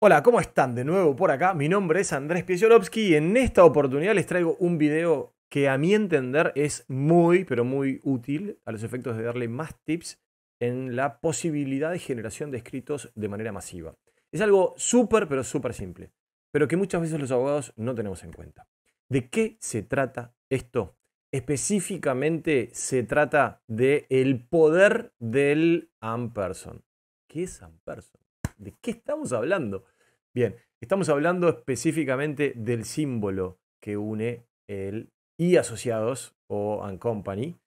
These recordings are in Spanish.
Hola, ¿cómo están? De nuevo por acá. Mi nombre es Andrés Piesiolowski y en esta oportunidad les traigo un video que a mi entender es muy, pero muy útil a los efectos de darle más tips en la posibilidad de generación de escritos de manera masiva. Es algo súper, pero súper simple, pero que muchas veces los abogados no tenemos en cuenta. ¿De qué se trata esto? específicamente se trata de el poder del amperson. ¿Qué es amperson? ¿De qué estamos hablando? Bien, estamos hablando específicamente del símbolo que une el y asociados o and company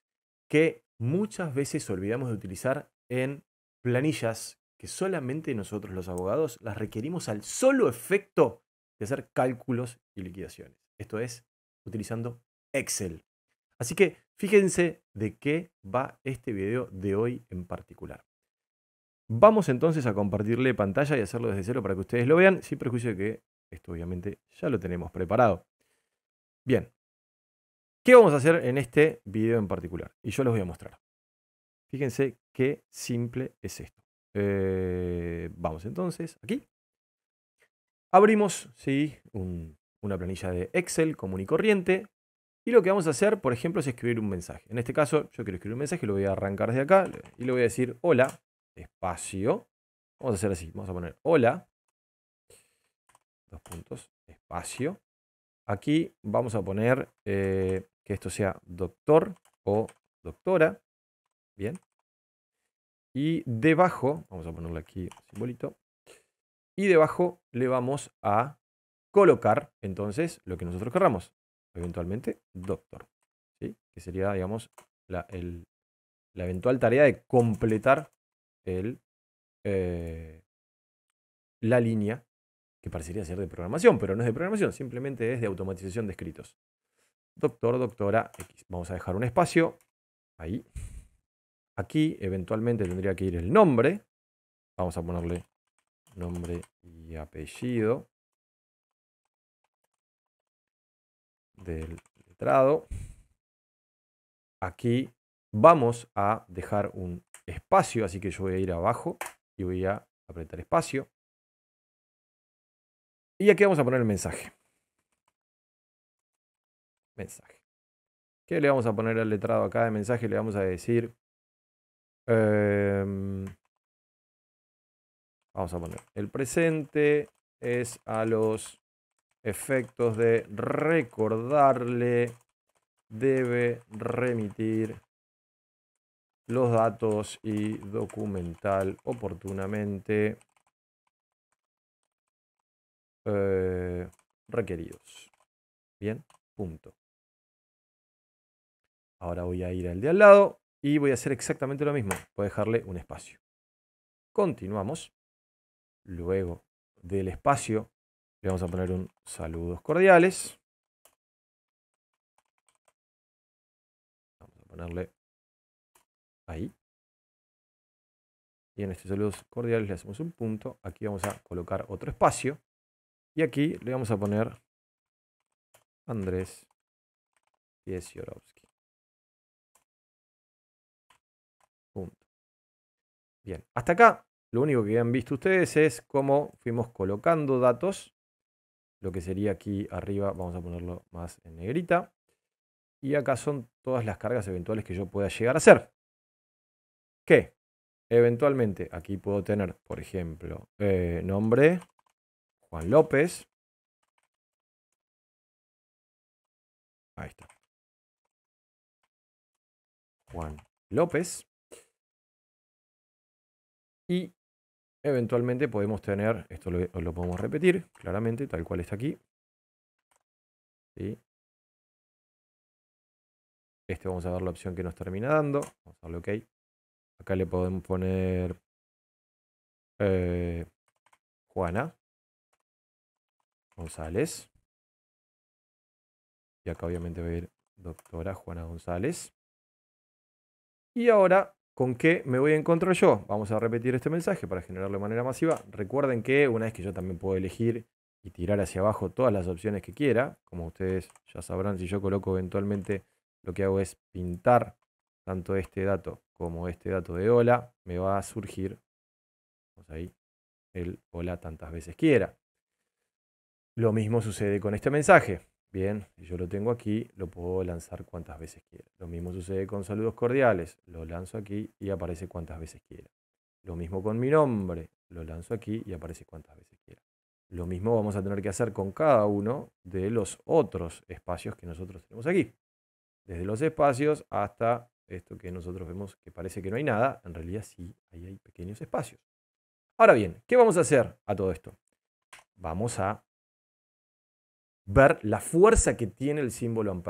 que muchas veces olvidamos de utilizar en planillas que solamente nosotros los abogados las requerimos al solo efecto de hacer cálculos y liquidaciones. Esto es utilizando Excel. Así que fíjense de qué va este video de hoy en particular. Vamos entonces a compartirle pantalla y hacerlo desde cero para que ustedes lo vean, sin prejuicio de que esto obviamente ya lo tenemos preparado. Bien, ¿qué vamos a hacer en este video en particular? Y yo les voy a mostrar. Fíjense qué simple es esto. Eh, vamos entonces aquí. Abrimos ¿sí? una planilla de Excel común y corriente. Y lo que vamos a hacer, por ejemplo, es escribir un mensaje. En este caso, yo quiero escribir un mensaje, lo voy a arrancar desde acá y le voy a decir hola, espacio. Vamos a hacer así, vamos a poner hola, dos puntos, espacio. Aquí vamos a poner eh, que esto sea doctor o doctora. Bien. Y debajo, vamos a ponerle aquí un simbolito. Y debajo le vamos a colocar entonces lo que nosotros querramos eventualmente doctor, que sería, digamos, la, eventual tarea de completar el, eh, la línea que parecería ser de programación, pero no es de programación, simplemente es de automatización de escritos. Doctor, doctora, X. Vamos a dejar un espacio ahí. Aquí eventualmente tendría que ir el nombre. Vamos a ponerle nombre y apellido. del letrado. Aquí vamos a dejar un espacio, así que yo voy a ir abajo y voy a apretar espacio. Y aquí vamos a poner el mensaje. Mensaje. ¿Qué le vamos a poner al letrado acá de mensaje? Le vamos a decir... Em, vamos a poner. El presente es a los efectos de recordarle, debe remitir los datos y documental oportunamente eh, requeridos. Bien, punto. Ahora voy a ir al de al lado y voy a hacer exactamente lo mismo. Voy a dejarle un espacio. Continuamos. Luego del espacio le vamos a poner un saludos cordiales. Vamos a ponerle ahí. Y en este saludos cordiales le hacemos un punto. Aquí vamos a colocar otro espacio. Y aquí le vamos a poner Andrés Piesiorowski. Punto. Bien, hasta acá lo único que han visto ustedes es cómo fuimos colocando datos lo que sería aquí arriba, vamos a ponerlo más en negrita. Y acá son todas las cargas eventuales que yo pueda llegar a hacer. Que eventualmente aquí puedo tener, por ejemplo, eh, nombre Juan López. Ahí está. Juan López. Y Eventualmente podemos tener, esto lo, podemos repetir claramente, tal cual está aquí. Este vamos a ver la opción que nos termina dando. Vamos a darle OK. Acá le podemos poner eh, Juana González. Y acá obviamente va a ir doctora Juana González. Y ahora ¿Con qué me voy a encontrar yo? Vamos a repetir este mensaje para generarlo de manera masiva. Recuerden que una vez que yo también puedo elegir y tirar hacia abajo todas las opciones que quiera, como ustedes ya sabrán, si yo coloco eventualmente lo que hago es pintar tanto este dato como este dato de hola, me va a surgir ahí, el hola tantas veces quiera. Lo mismo sucede con este mensaje. Bien, yo lo tengo aquí, lo puedo lanzar cuantas veces quiera. Lo mismo sucede con saludos cordiales, lo lanzo aquí y aparece cuantas veces quiera. Lo mismo con mi nombre, lo lanzo aquí y aparece cuantas veces quiera. Lo mismo vamos a tener que hacer con cada uno de los otros espacios que nosotros tenemos aquí. Desde los espacios hasta esto que nosotros vemos que parece que no hay nada, en realidad sí, ahí hay pequeños espacios. Ahora bien, ¿qué vamos a hacer a todo esto? Vamos a ver la fuerza que tiene el símbolo en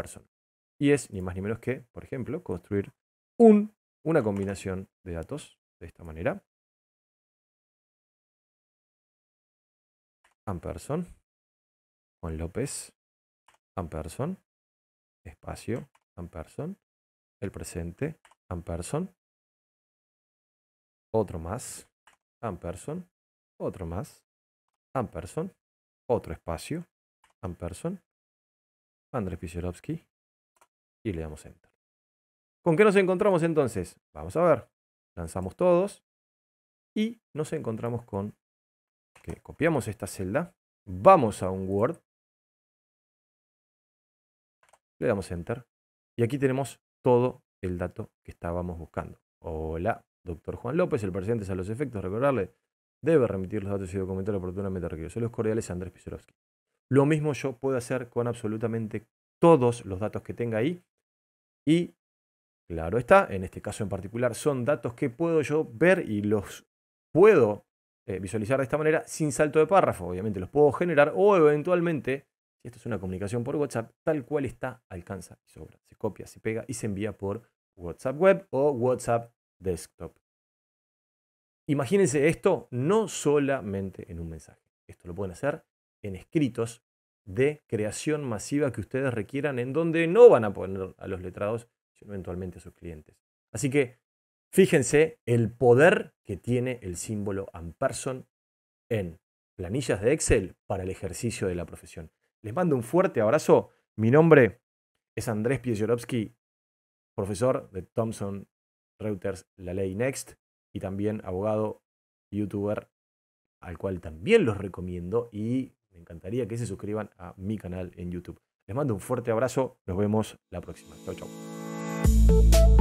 Y es ni más ni menos que, por ejemplo, construir una combinación de datos de esta manera. Amperson, Juan López, Amperson, espacio, Amperson, el presente, Amperson, otro más, Amperson, otro más, Amperson, otro espacio, person, Andrés Pizorowski y le damos Enter. ¿Con qué nos encontramos entonces? Vamos a ver. Lanzamos todos y nos encontramos con que copiamos esta celda, vamos a un Word, le damos Enter y aquí tenemos todo el dato que estábamos buscando. Hola, doctor Juan López, el presidente es a los efectos, recordarle, debe remitir los datos y documentos oportunamente requeridos. soy los cordiales Andrés Pizorowski lo mismo yo puedo hacer con absolutamente todos los datos que tenga ahí. Y claro está, en este caso en particular son datos que puedo yo ver y los puedo eh, visualizar de esta manera sin salto de párrafo. Obviamente los puedo generar o eventualmente, si esto es una comunicación por WhatsApp, tal cual está, alcanza y sobra. Se copia, se pega y se envía por WhatsApp Web o WhatsApp Desktop. Imagínense esto no solamente en un mensaje. Esto lo pueden hacer en escritos de creación masiva que ustedes requieran, en donde no van a poner a los letrados, sino eventualmente a sus clientes. Así que fíjense el poder que tiene el símbolo Amperson en planillas de Excel para el ejercicio de la profesión. Les mando un fuerte abrazo. Mi nombre es Andrés Piesiorowski profesor de Thomson Reuters La Ley Next y también abogado, youtuber, al cual también los recomiendo y me encantaría que se suscriban a mi canal en YouTube. Les mando un fuerte abrazo. Nos vemos la próxima. Chau, chau.